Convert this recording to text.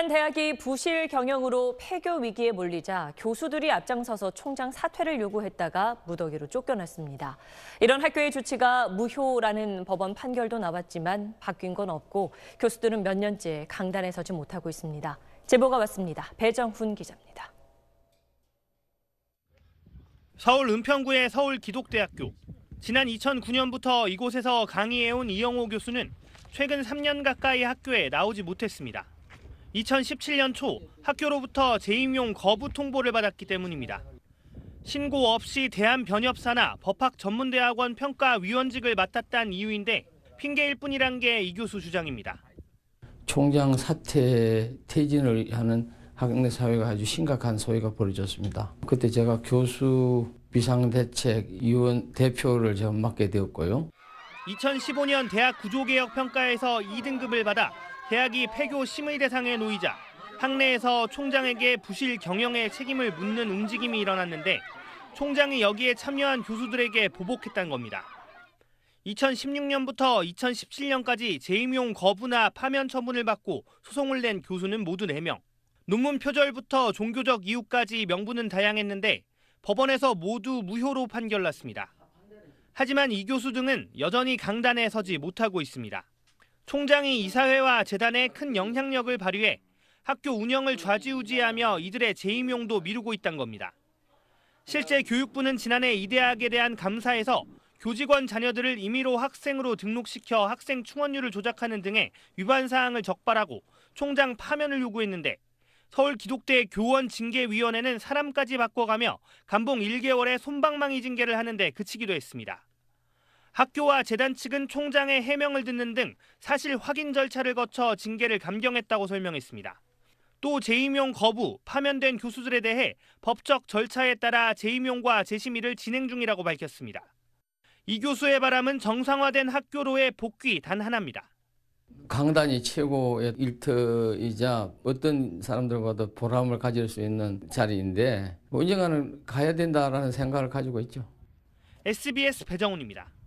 한 대학이 부실 경영으로 폐교 위기에 몰리자 교수들이 앞장서서 총장 사퇴를 요구했다가 무더기로 쫓겨났습니다. 이런 학교의 조치가 무효라는 법원 판결도 나왔지만 바뀐 건 없고 교수들은 몇 년째 강단에 서지 못하고 있습니다. 제보가 왔습니다. 배정훈 기자입니다. 서울 은평구의 서울 기독대학교. 지난 2009년부터 이곳에서 강의해온 이영호 교수는 최근 3년 가까이 학교에 나오지 못했습니다. 2017년 초 학교로부터 재임용 거부 통보를 받았기 때문입니다. 신고 없이 대한변협사나 법학전문대학원 평가위원직을 맡았다는 이유인데 핑계일 뿐이란 게이 교수 주장입니다. 총장 사퇴 퇴진을 하는 학내 사회가 아주 심각한 소위가 벌어졌습니다. 그때 제가 교수 비상대책위원 대표를 제가 맡게 되었고요. 2015년 대학 구조개혁 평가에서 2등급을 받아 대학이 폐교 심의 대상에 놓이자 학내에서 총장에게 부실 경영의 책임을 묻는 움직임이 일어났는데 총장이 여기에 참여한 교수들에게 보복했다는 겁니다. 2016년부터 2017년까지 재임용 거부나 파면 처분을 받고 소송을 낸 교수는 모두 4명. 논문 표절부터 종교적 이유까지 명분은 다양했는데 법원에서 모두 무효로 판결났습니다. 하지만 이 교수 등은 여전히 강단에 서지 못하고 있습니다. 총장이 이사회와 재단에 큰 영향력을 발휘해 학교 운영을 좌지우지하며 이들의 재임용도 미루고 있단 겁니다. 실제 교육부는 지난해 이 대학에 대한 감사에서 교직원 자녀들을 임의로 학생으로 등록시켜 학생 충원율을 조작하는 등의 위반 사항을 적발하고 총장 파면을 요구했는데 서울 기독대 교원 징계위원회는 사람까지 바꿔가며 감봉 1개월의 손방망이 징계를 하는데 그치기도 했습니다. 학교와 재단 측은 총장의 해명을 듣는 등 사실 확인 절차를 거쳐 징계를 감경했다고 설명했습니다. 또 재임용 거부, 파면된 교수들에 대해 법적 절차에 따라 재임용과 재심의를 진행 중이라고 밝혔습니다. 이 교수의 바람은 정상화된 학교로의 복귀 단 하나입니다. 강단이 최고의 일터이자 어떤 사람들과도 보람을 가질 수 있는 자리인데 뭐 언젠가는 가야 된다라는 생각을 가지고 있죠. SBS 배정훈입니다.